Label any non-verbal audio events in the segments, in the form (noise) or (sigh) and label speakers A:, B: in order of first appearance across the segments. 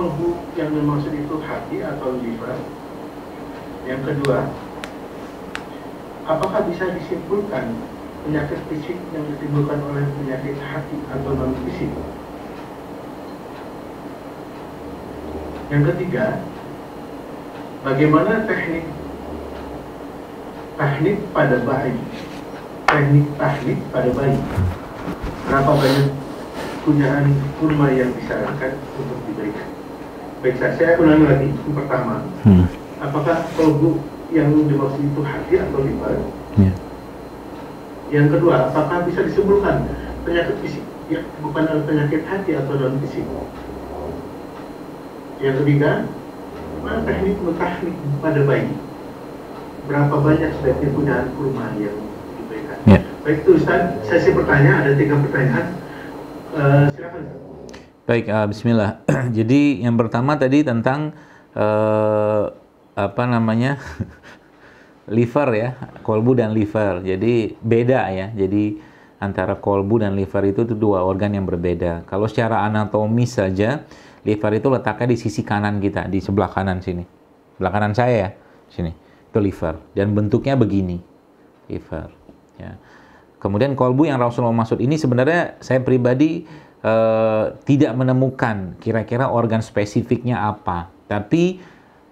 A: kolbu yang dimaksud itu hati atau liver? Yang kedua, apakah bisa disimpulkan penyakit fisik yang ditimbulkan oleh penyakit hati atau non fisik? Yang ketiga, bagaimana teknik teknik pada bayi? Teknik teknik pada bayi. Berapa banyak punyaan kurma yang disarankan untuk diberikan? baik saya, saya nanya lagi yang pertama hmm. apakah produk yang dimaksud itu hati atau liver yeah. yang kedua apakah bisa disebutkan penyakit fisik ya, bukan penyakit hati atau dalam fisik yang ketiga mana teknik mutahnik pada bayi berapa banyak sebaiknya punya kurma yang diberikan yeah. baik itu Ustaz saya sih bertanya ada tiga pertanyaan uh, silakan
B: Baik, uh, bismillah. (clears throat) Jadi yang pertama tadi tentang uh, apa namanya? (laughs) liver ya, kolbu dan liver. Jadi beda ya. Jadi antara kolbu dan liver itu, itu dua organ yang berbeda. Kalau secara anatomi saja, liver itu letaknya di sisi kanan kita, di sebelah kanan sini. Sebelah kanan saya ya, sini. Itu liver dan bentuknya begini. Liver ya. Kemudian kolbu yang Rasulullah maksud ini sebenarnya saya pribadi Eh, tidak menemukan kira-kira organ spesifiknya apa. Tapi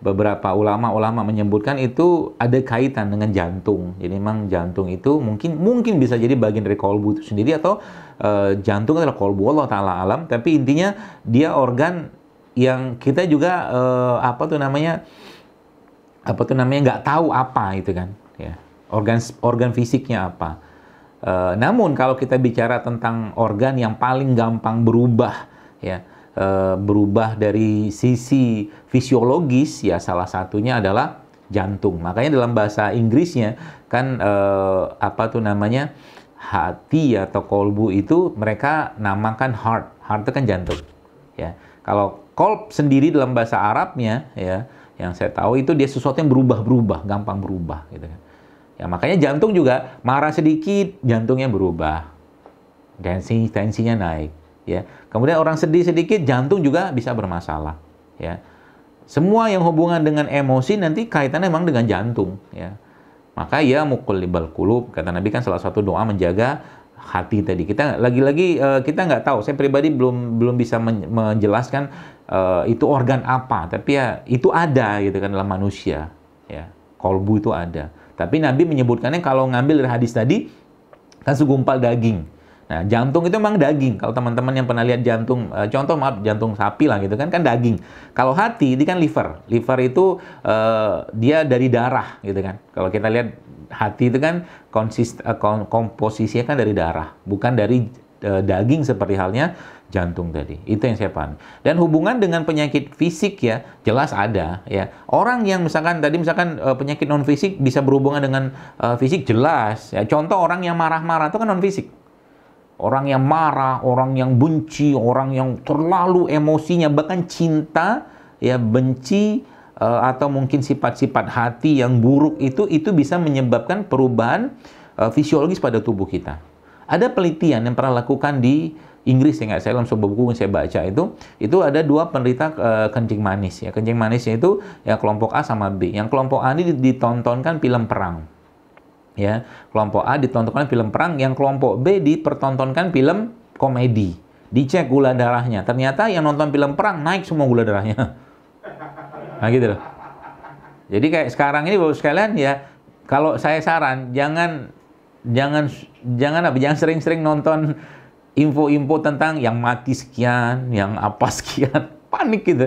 B: beberapa ulama-ulama menyebutkan itu ada kaitan dengan jantung. Jadi memang jantung itu mungkin mungkin bisa jadi bagian dari kolbu itu sendiri atau uh, jantung adalah kolbu Allah taala alam. Tapi intinya dia organ yang kita juga uh, apa tuh namanya apa tuh namanya nggak tahu apa itu kan. Ya organ organ fisiknya apa. E, namun kalau kita bicara tentang organ yang paling gampang berubah ya e, berubah dari sisi fisiologis ya salah satunya adalah jantung. Makanya dalam bahasa Inggrisnya kan e, apa tuh namanya hati atau kolbu itu mereka namakan heart. Heart itu kan jantung. Ya. Kalau kolb sendiri dalam bahasa Arabnya ya yang saya tahu itu dia sesuatu yang berubah-berubah, gampang berubah gitu kan. Ya, makanya jantung juga marah sedikit, jantungnya berubah. Tensi, tensinya naik. Ya. Kemudian orang sedih sedikit, jantung juga bisa bermasalah. Ya. Semua yang hubungan dengan emosi nanti kaitannya memang dengan jantung. Ya. Maka ya mukul libal kulub, kata Nabi kan salah satu doa menjaga hati tadi. Kita lagi-lagi eh, kita nggak tahu. Saya pribadi belum belum bisa menjelaskan eh, itu organ apa, tapi ya itu ada gitu kan dalam manusia. Ya, kolbu itu ada. Tapi Nabi menyebutkannya kalau ngambil dari hadis tadi, kan segumpal daging. Nah, jantung itu memang daging. Kalau teman-teman yang pernah lihat jantung, eh, contoh maaf jantung sapi lah gitu kan, kan daging. Kalau hati, ini kan liver. Liver itu uh, dia dari darah gitu kan. Kalau kita lihat hati itu kan konsist, uh, komposisinya kan dari darah, bukan dari uh, daging seperti halnya jantung tadi. Itu yang saya pahami. Dan hubungan dengan penyakit fisik ya jelas ada ya. Orang yang misalkan tadi misalkan uh, penyakit non fisik bisa berhubungan dengan uh, fisik jelas ya. Contoh orang yang marah-marah itu kan non fisik. Orang yang marah, orang yang benci, orang yang terlalu emosinya bahkan cinta ya benci uh, atau mungkin sifat-sifat hati yang buruk itu itu bisa menyebabkan perubahan uh, fisiologis pada tubuh kita. Ada penelitian yang pernah lakukan di Inggris ya nggak saya langsung sebuah buku yang saya baca itu itu ada dua penderita uh, kencing manis ya kencing manisnya itu ya kelompok A sama B yang kelompok A ini ditontonkan film perang ya kelompok A ditontonkan film perang yang kelompok B dipertontonkan film komedi dicek gula darahnya ternyata yang nonton film perang naik semua gula darahnya (laughs) nah gitu loh jadi kayak sekarang ini bapak sekalian ya kalau saya saran jangan jangan jangan apa jangan sering-sering nonton info-info tentang yang mati sekian, yang apa (laughs) sekian, panik gitu.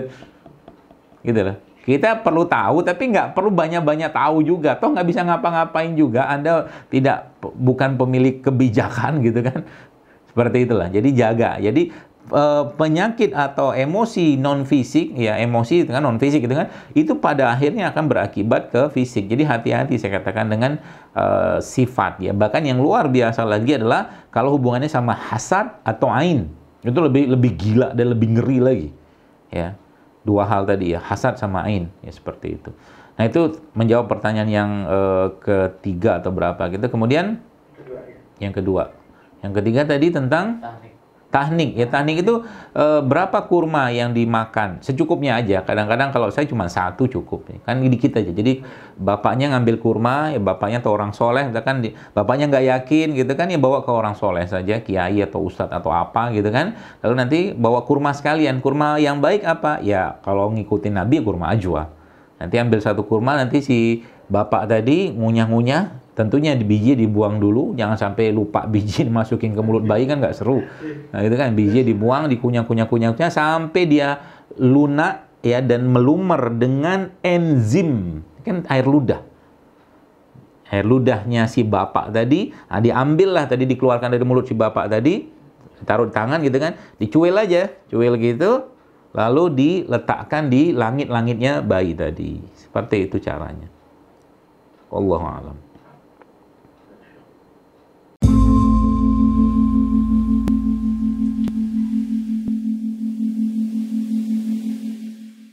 B: Gitu loh. Kita perlu tahu, tapi nggak perlu banyak-banyak tahu juga. Toh nggak bisa ngapa-ngapain juga. Anda tidak bukan pemilik kebijakan (laughs) gitu kan. Seperti itulah. Jadi jaga. Jadi Eh, penyakit atau emosi non fisik ya emosi dengan non fisik itu kan itu pada akhirnya akan berakibat ke fisik jadi hati-hati saya katakan dengan uh, sifat ya bahkan yang luar biasa lagi adalah kalau hubungannya sama hasad atau ain itu lebih lebih gila dan lebih ngeri lagi ya dua hal tadi ya hasad sama ain ya seperti itu nah itu menjawab pertanyaan yang uh, ketiga atau berapa gitu kemudian yang kedua yang ketiga tadi tentang Tahnik ya tahnik itu e, berapa kurma yang dimakan secukupnya aja. Kadang-kadang kalau saya cuma satu cukup kan dikit aja. Jadi bapaknya ngambil kurma, ya bapaknya atau orang soleh, kan di, bapaknya nggak yakin gitu kan ya bawa ke orang soleh saja, kiai atau ustadz atau apa gitu kan. Lalu nanti bawa kurma sekalian, kurma yang baik apa? Ya kalau ngikutin Nabi kurma ajwa. Nanti ambil satu kurma, nanti si bapak tadi ngunyah-ngunyah, tentunya biji dibuang dulu, jangan sampai lupa (laughs) biji masukin ke mulut bayi kan nggak seru. Nah itu kan biji dibuang, dikunyah kunyah kunyah kunyah sampai dia lunak ya dan melumer dengan enzim kan air ludah. Air ludahnya si bapak tadi, nah lah tadi dikeluarkan dari mulut si bapak tadi, taruh di tangan gitu kan, dicuil aja, cuil gitu, lalu diletakkan di langit-langitnya bayi tadi. Seperti itu caranya. Allahu a'lam.